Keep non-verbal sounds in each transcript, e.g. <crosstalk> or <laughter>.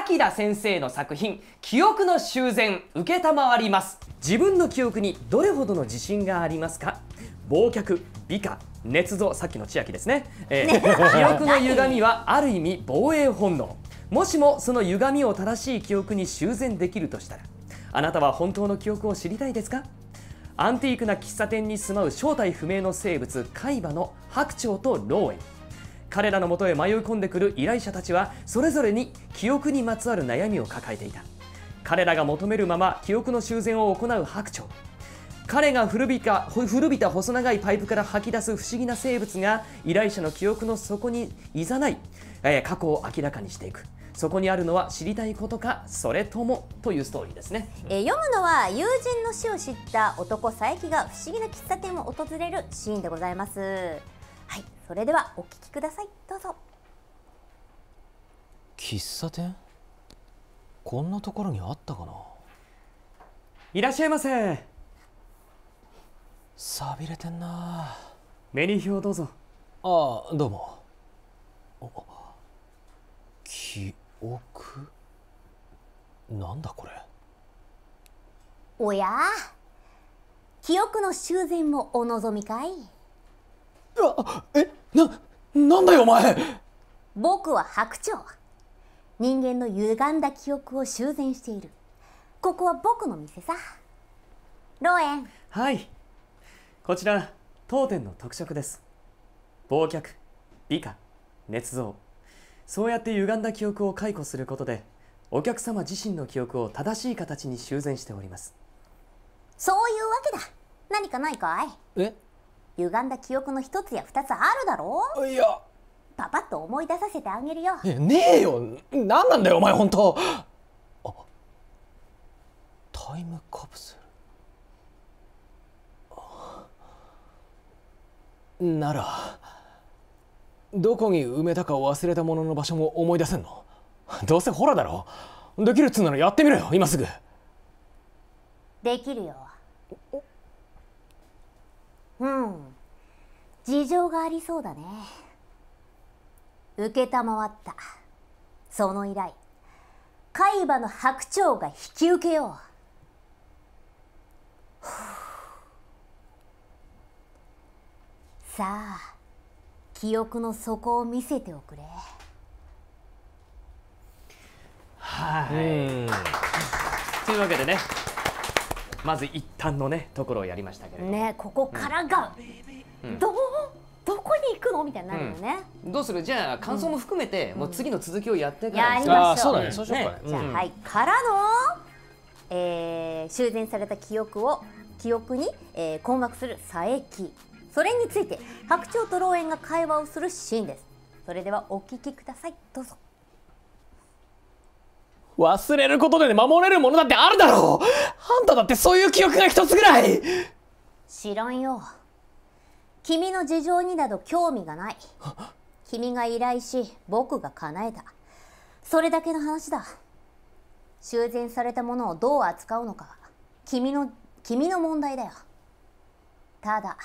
明先生の作品「記憶の修繕」承ります自分の記憶にどれほどの自信がありますか忘却美化捏造さっきの千秋ですね、えー、記憶の歪みはある意味防衛本能もしもその歪みを正しい記憶に修繕できるとしたらあなたは本当の記憶を知りたいですかアンティークな喫茶店に住まう正体不明の生物海馬の白鳥とロー彼らのもとへ迷い込んでくる依頼者たちはそれぞれに記憶にまつわる悩みを抱えていた彼らが求めるまま記憶の修繕を行う白鳥彼が古びた古びた細長いパイプから吐き出す不思議な生物が依頼者の記憶の底にいざない、えー、過去を明らかにしていくそこにあるのは知りたいことかそれともというストーリーですね、えー、読むのは友人の死を知った男佐伯が不思議な喫茶店を訪れるシーンでございますそれではお聞きくださいどうぞ喫茶店こんなところにあったかないらっしゃいませさびれてんなメニュー表どうぞああどうも記憶なんだこれおや記憶の修繕もお望みかいあえな、なんだよお前僕は白鳥人間の歪んだ記憶を修繕しているここは僕の店さロエンはいこちら当店の特色です忘却美化捏造そうやって歪んだ記憶を解雇することでお客様自身の記憶を正しい形に修繕しておりますそういうわけだ何かないかいえ歪んだ記憶の一つや二つあるだろいやパパッと思い出させてあげるよねえよ何なんだよお前本当あタイムカプセルならどこに埋めたか忘れたものの場所も思い出せんのどうせホラだろできるっつうならやってみろよ今すぐできるようん事情がありそうだね承ったその依頼海馬の白鳥が引き受けようさあ記憶の底を見せておくれはいというわけでねまず一旦のねところをやりましたけれどもねここからが、うん、どうどこに行くのみたいになるよね、うん、どうするじゃあ感想も含めて、うん、もう次の続きをやってからやりましょうね、ね、そうしようか、ね、じゃあ、はいからの、えー、修繕された記憶を記憶に、えー、困惑する佐伯それについて白鳥と老猿が会話をするシーンですそれではお聞きくださいどうぞ忘れることで守れるものだってあるだろうあんただってそういう記憶が一つぐらい知らんよ君の事情になど興味がない君が依頼し僕が叶えたそれだけの話だ修繕されたものをどう扱うのか君の君の問題だよただ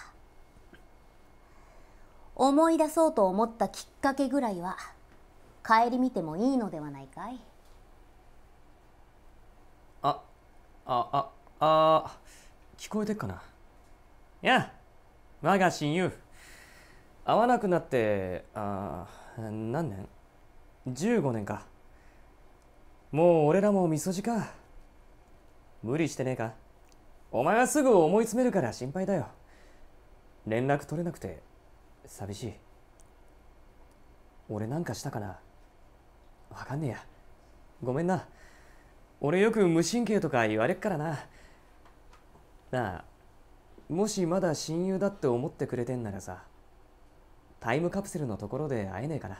思い出そうと思ったきっかけぐらいは帰りみてもいいのではないかいあ、あ、あ、聞こえてっかなやあ、我が親友。会わなくなって、あ、何年 ?15 年か。もう俺らもみそじか。無理してねえか。お前はすぐ思い詰めるから心配だよ。連絡取れなくて、寂しい。俺なんかしたかなわかんねえや。ごめんな。俺よく無神経とか言われっからななあもしまだ親友だって思ってくれてんならさタイムカプセルのところで会えねえかな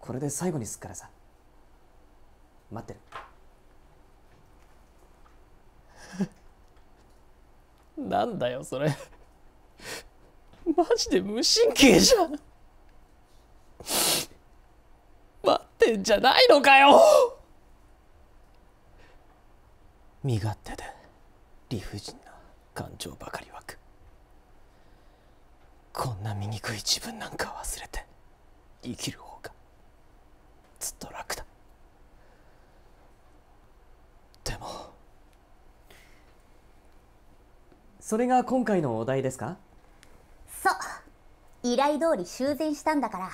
これで最後にすっからさ待ってる <laughs> なんだよそれ <laughs> マジで無神経じゃん待ってんじゃないのかよ身勝手で理不尽な感情ばかり湧くこんな醜い自分なんか忘れて生きる方がずっと楽だでもそれが今回のお題ですかそう依頼通り修繕したんだから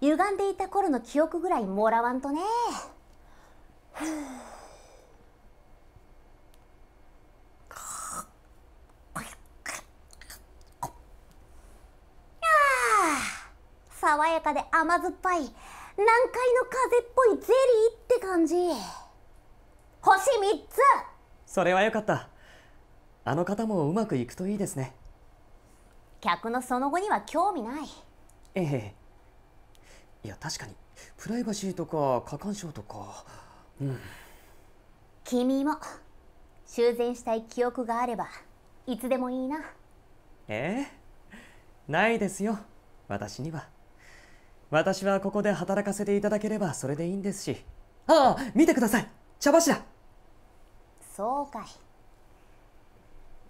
歪んでいた頃の記憶ぐらいもらわんとねふ爽やかで甘酸っぱい南海の風っぽいゼリーって感じ星3つそれはよかったあの方もうまくいくといいですね客のその後には興味ないええいや確かにプライバシーとか過干渉とかうん君も修繕したい記憶があればいつでもいいなええないですよ私には。私はここで働かせていただければそれでいいんですしああ見てください茶柱そうかい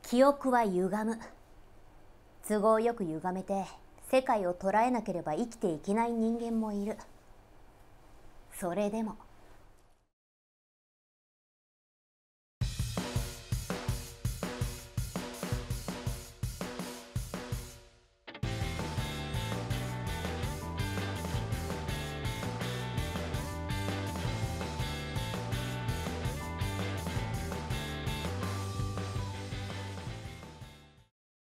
記憶は歪む都合よく歪めて世界を捉えなければ生きていけない人間もいるそれでも